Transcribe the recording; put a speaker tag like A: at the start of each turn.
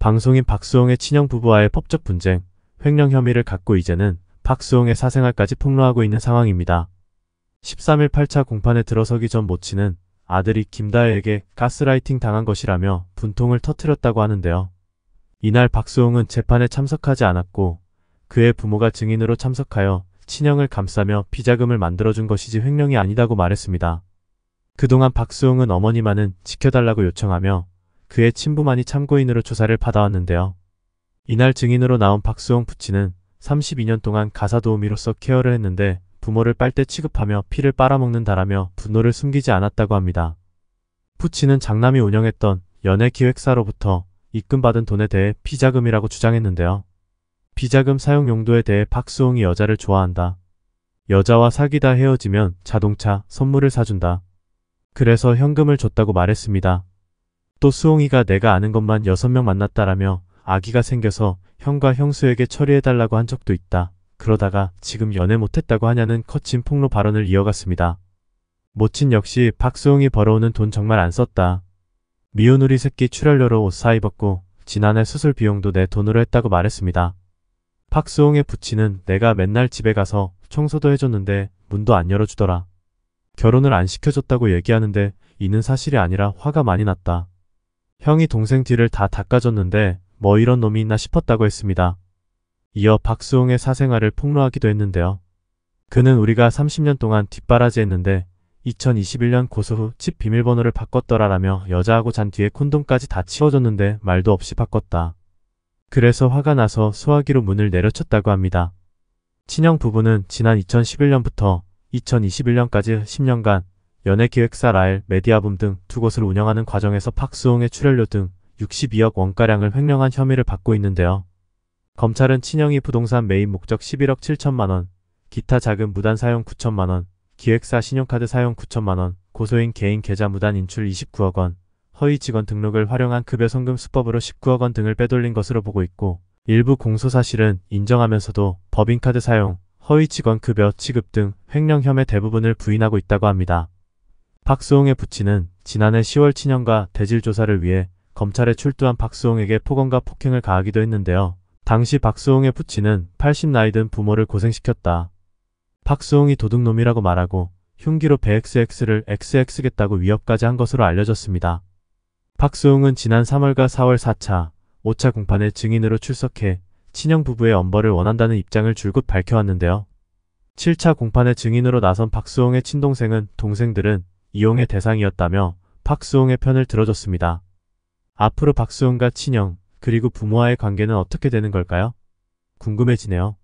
A: 방송인 박수홍의 친형 부부와의 법적 분쟁, 횡령 혐의를 갖고 이제는 박수홍의 사생활까지 폭로하고 있는 상황입니다. 13일 8차 공판에 들어서기 전 모친은 아들이 김다혜에게 가스라이팅 당한 것이라며 분통을 터트렸다고 하는데요. 이날 박수홍은 재판에 참석하지 않았고 그의 부모가 증인으로 참석하여 친형을 감싸며 비자금을 만들어준 것이지 횡령이 아니다고 말했습니다. 그동안 박수홍은 어머니만은 지켜달라고 요청하며 그의 친부만이 참고인으로 조사를 받아왔는데요. 이날 증인으로 나온 박수홍 부친은 32년 동안 가사도우미로서 케어를 했는데 부모를 빨대 취급하며 피를 빨아먹는 다라며 분노를 숨기지 않았다고 합니다. 부친은 장남이 운영했던 연예기획사로부터 입금받은 돈에 대해 비자금이라고 주장했는데요. 비자금 사용 용도에 대해 박수홍이 여자를 좋아한다. 여자와 사귀다 헤어지면 자동차, 선물을 사준다. 그래서 현금을 줬다고 말했습니다. 또 수홍이가 내가 아는 것만 6명 만났다라며 아기가 생겨서 형과 형수에게 처리해달라고 한 적도 있다. 그러다가 지금 연애 못했다고 하냐는 커친 폭로 발언을 이어갔습니다. 모친 역시 박수홍이 벌어오는 돈 정말 안 썼다. 미운 우리 새끼 출혈료로 옷사 입었고 지난해 수술 비용도 내 돈으로 했다고 말했습니다. 박수홍의 부친은 내가 맨날 집에 가서 청소도 해줬는데 문도 안 열어주더라. 결혼을 안 시켜줬다고 얘기하는데 이는 사실이 아니라 화가 많이 났다. 형이 동생 뒤를 다 닦아줬는데 뭐 이런 놈이 있나 싶었다고 했습니다. 이어 박수홍의 사생활을 폭로하기도 했는데요. 그는 우리가 30년 동안 뒷바라지했는데 2021년 고소 후 집 비밀번호를 바꿨더라라며 여자하고 잔 뒤에 콘돔까지 다 치워줬는데 말도 없이 바꿨다. 그래서 화가 나서 소화기로 문을 내려쳤다고 합니다. 친형 부부는 지난 2011년부터 2021년까지 10년간 연예기획사 라엘, 메디아붐 등 두 곳을 운영하는 과정에서 팍스홍의 출연료 등 62억 원가량을 횡령한 혐의를 받고 있는데요. 검찰은 친형이 부동산 매입 목적 11억 7천만원, 기타 자금 무단 사용 9천만원, 기획사 신용카드 사용 9천만원, 고소인 개인 계좌 무단 인출 29억원, 허위 직원 등록을 활용한 급여 송금 수법으로 19억원 등을 빼돌린 것으로 보고 있고 일부 공소 사실은 인정하면서도 법인카드 사용, 허위 직원 급여, 취급 등 횡령 혐의 대부분을 부인하고 있다고 합니다. 박수홍의 부친은 지난해 10월 친형과 대질 조사를 위해 검찰에 출두한 박수홍에게 폭언과 폭행을 가하기도 했는데요. 당시 박수홍의 부친은 80나이 든 부모를 고생시켰다. 박수홍이 도둑놈이라고 말하고 흉기로 배XX를 XX겠다고 위협까지 한 것으로 알려졌습니다. 박수홍은 지난 3월과 4월 4차, 5차 공판에 증인으로 출석해 친형 부부의 엄벌을 원한다는 입장을 줄곧 밝혀왔는데요. 7차 공판에 증인으로 나선 박수홍의 친동생은 동생들은 이용의 대상이었다며 박수홍의 편을 들어줬습니다. 앞으로 박수홍과 친형, 그리고 부모와의 관계는 어떻게 되는 걸까요? 궁금해지네요.